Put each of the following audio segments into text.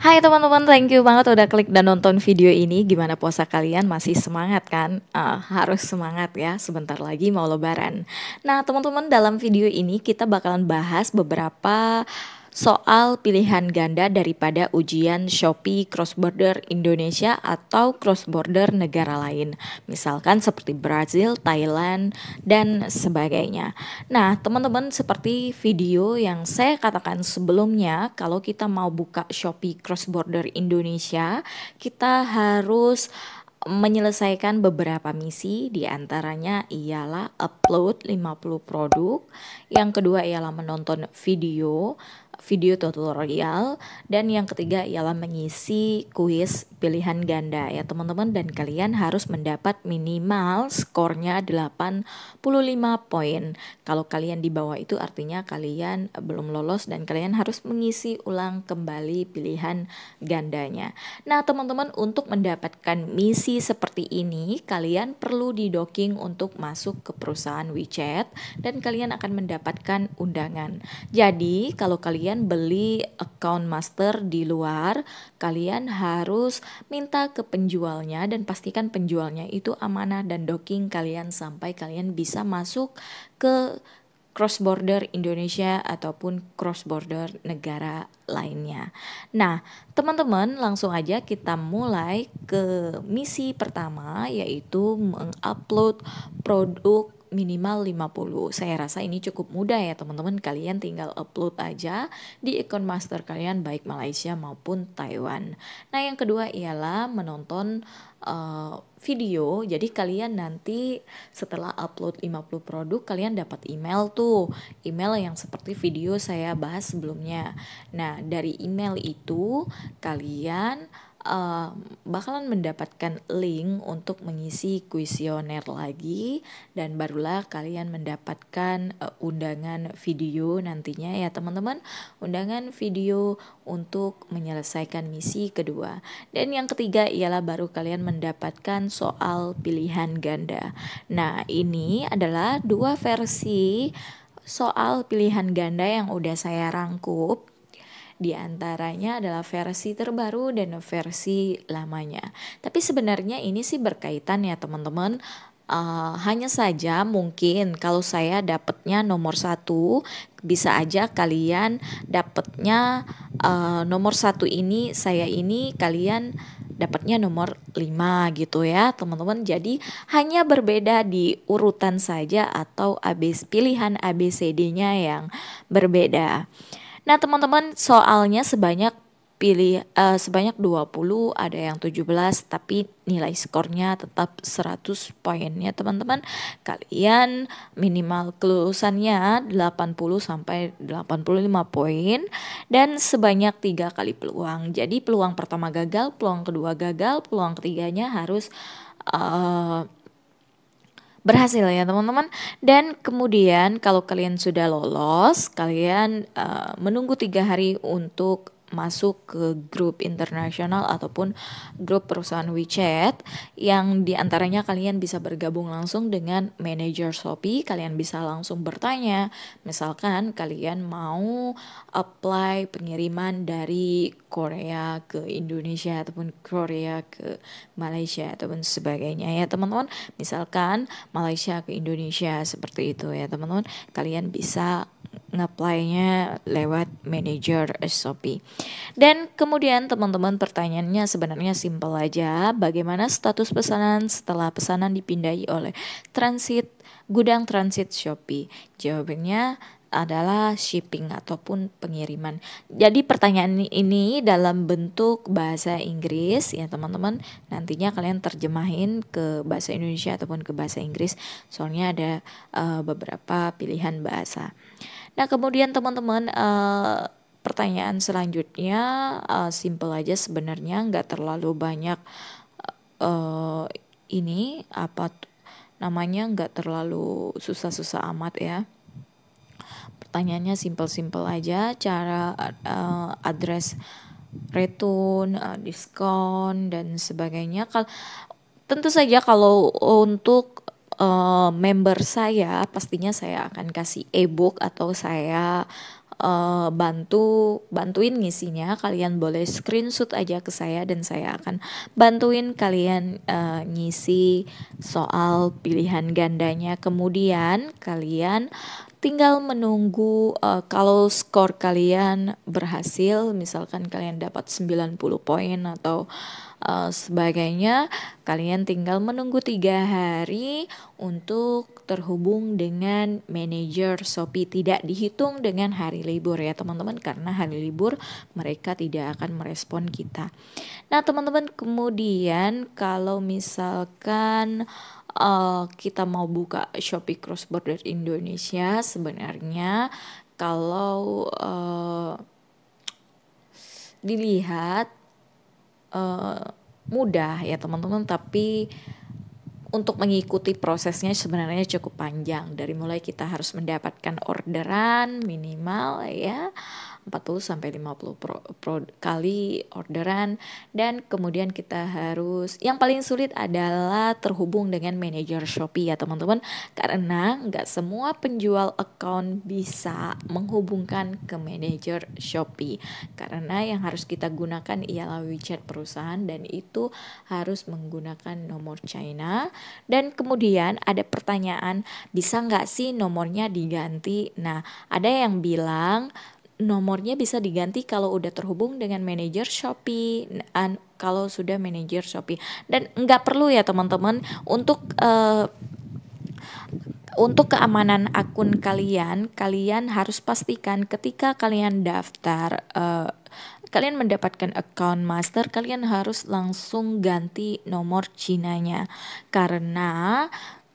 Hai teman-teman, thank you banget udah klik dan nonton video ini. Gimana puasa kalian? Masih semangat kan? Uh, harus semangat ya, sebentar lagi mau lebaran. Nah teman-teman, dalam video ini kita bakalan bahas beberapa soal pilihan ganda daripada ujian Shopee Cross Border Indonesia atau Cross Border negara lain, misalkan seperti Brazil, Thailand, dan sebagainya. Nah, teman-teman, seperti video yang saya katakan sebelumnya, kalau kita mau buka Shopee Cross Border Indonesia, kita harus menyelesaikan beberapa misi diantaranya ialah upload 50 produk yang kedua ialah menonton video video tutorial, dan yang ketiga ialah mengisi kuis pilihan ganda ya teman-teman dan kalian harus mendapat minimal skornya 85 poin. Kalau kalian di bawah itu artinya kalian belum lolos dan kalian harus mengisi ulang kembali pilihan gandanya. Nah, teman-teman untuk mendapatkan misi seperti ini kalian perlu docking untuk masuk ke perusahaan WeChat dan kalian akan mendapatkan undangan. Jadi, kalau kalian kalian beli account master di luar, kalian harus minta ke penjualnya dan pastikan penjualnya itu amanah dan docking kalian sampai kalian bisa masuk ke cross border Indonesia ataupun cross border negara lainnya. Nah, teman-teman, langsung aja kita mulai ke misi pertama yaitu mengupload produk minimal 50. Saya rasa ini cukup mudah ya teman-teman. Kalian tinggal upload aja di account master kalian baik Malaysia maupun Taiwan. Nah, yang kedua ialah menonton uh, video. Jadi kalian nanti setelah upload 50 produk kalian dapat email tuh. Email yang seperti video saya bahas sebelumnya. Nah, dari email itu kalian bakalan mendapatkan link untuk mengisi kuesioner lagi dan barulah kalian mendapatkan uh, undangan video nantinya ya teman-teman undangan video untuk menyelesaikan misi kedua dan yang ketiga ialah baru kalian mendapatkan soal pilihan ganda nah ini adalah dua versi soal pilihan ganda yang udah saya rangkup di antaranya adalah versi terbaru dan versi lamanya. Tapi sebenarnya ini sih berkaitan ya teman-teman. Uh, hanya saja mungkin kalau saya dapatnya nomor satu, bisa aja kalian dapatnya uh, nomor satu ini, saya ini, kalian dapatnya nomor 5 gitu ya teman-teman jadi hanya berbeda di urutan saja atau abis pilihan ABCD-nya yang berbeda Nah, teman-teman, soalnya sebanyak pilih uh, sebanyak 20, ada yang 17, tapi nilai skornya tetap 100 poinnya, teman-teman. Kalian minimal kelulusannya 80 sampai 85 poin dan sebanyak tiga kali peluang. Jadi peluang pertama gagal, peluang kedua gagal, peluang ketiganya harus uh, berhasil ya teman-teman dan kemudian kalau kalian sudah lolos kalian uh, menunggu tiga hari untuk masuk ke grup internasional ataupun grup perusahaan WeChat yang diantaranya kalian bisa bergabung langsung dengan manajer Shopee kalian bisa langsung bertanya misalkan kalian mau apply pengiriman dari Korea ke Indonesia ataupun Korea ke Malaysia ataupun sebagainya ya teman-teman misalkan Malaysia ke Indonesia seperti itu ya teman-teman kalian bisa ngeplaynya lewat manager Shopee. Dan kemudian teman-teman pertanyaannya sebenarnya simple aja, bagaimana status pesanan setelah pesanan dipindai oleh transit gudang transit Shopee? Jawabannya adalah shipping ataupun pengiriman. Jadi pertanyaan ini dalam bentuk bahasa Inggris ya teman-teman. Nantinya kalian terjemahin ke bahasa Indonesia ataupun ke bahasa Inggris. Soalnya ada uh, beberapa pilihan bahasa. Nah, kemudian teman-teman eh, pertanyaan selanjutnya eh, simple aja sebenarnya nggak terlalu banyak eh, ini apa namanya nggak terlalu susah-susah amat ya pertanyaannya simple-simple aja cara address return, diskon dan sebagainya. Kal tentu saja kalau untuk uh, member saya pastinya saya akan kasih e-book atau saya uh, bantu bantuin ngisinya kalian boleh screenshot aja ke saya dan saya akan bantuin kalian uh, ngisi soal pilihan gandanya kemudian kalian tinggal menunggu uh, kalau skor kalian berhasil misalkan kalian dapat 90 poin atau uh, sebagainya kalian tinggal menunggu tiga hari untuk terhubung dengan manajer Shopee tidak dihitung dengan hari libur ya teman-teman karena hari libur mereka tidak akan merespon kita nah teman-teman kemudian kalau misalkan uh, kita mau buka Shopee Cross Border Indonesia sebenarnya kalau uh, dilihat uh, mudah ya teman-teman tapi untuk mengikuti prosesnya sebenarnya cukup panjang dari mulai kita harus mendapatkan orderan minimal ya 40 sampai 50 pro, pro, kali orderan dan kemudian kita harus yang paling sulit adalah terhubung dengan manajer Shopee ya teman-teman karena nggak semua penjual account bisa menghubungkan ke manajer Shopee karena yang harus kita gunakan ialah WeChat perusahaan dan itu harus menggunakan nomor China dan kemudian ada pertanyaan bisa nggak sih nomornya diganti nah ada yang bilang nomornya bisa diganti kalau udah terhubung dengan manajer Shopee kalau sudah manajer Shopee dan nggak perlu ya teman-teman untuk uh, untuk keamanan akun kalian kalian harus pastikan ketika kalian daftar uh, kalian mendapatkan account master kalian harus langsung ganti nomor Cinanya karena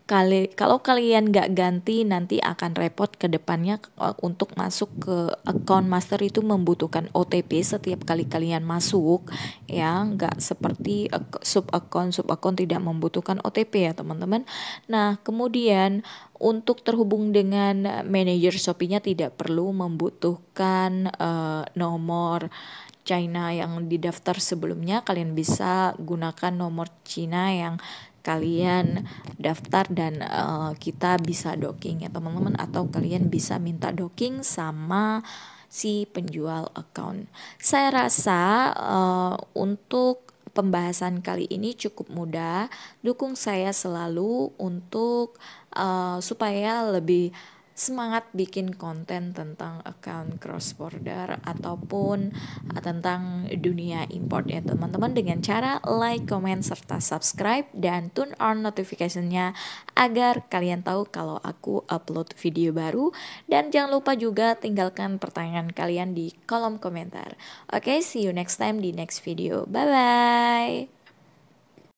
kali kalau kalian nggak ganti nanti akan repot ke depannya untuk masuk ke account master itu membutuhkan OTP setiap kali kalian masuk ya nggak seperti sub account sub account tidak membutuhkan OTP ya teman-teman nah kemudian untuk terhubung dengan manajer Shopee-nya tidak perlu membutuhkan uh, nomor China yang didaftar sebelumnya kalian bisa gunakan nomor Cina yang kalian daftar dan uh, kita bisa docking ya teman-teman atau kalian bisa minta docking sama si penjual account. Saya rasa uh, untuk pembahasan kali ini cukup mudah. Dukung saya selalu untuk uh, supaya lebih semangat bikin konten tentang account cross border ataupun uh, tentang dunia import ya teman-teman dengan cara like, comment serta subscribe dan turn on notificationnya agar kalian tahu kalau aku upload video baru dan jangan lupa juga tinggalkan pertanyaan kalian di kolom komentar. Oke, okay, see you next time di next video. Bye bye.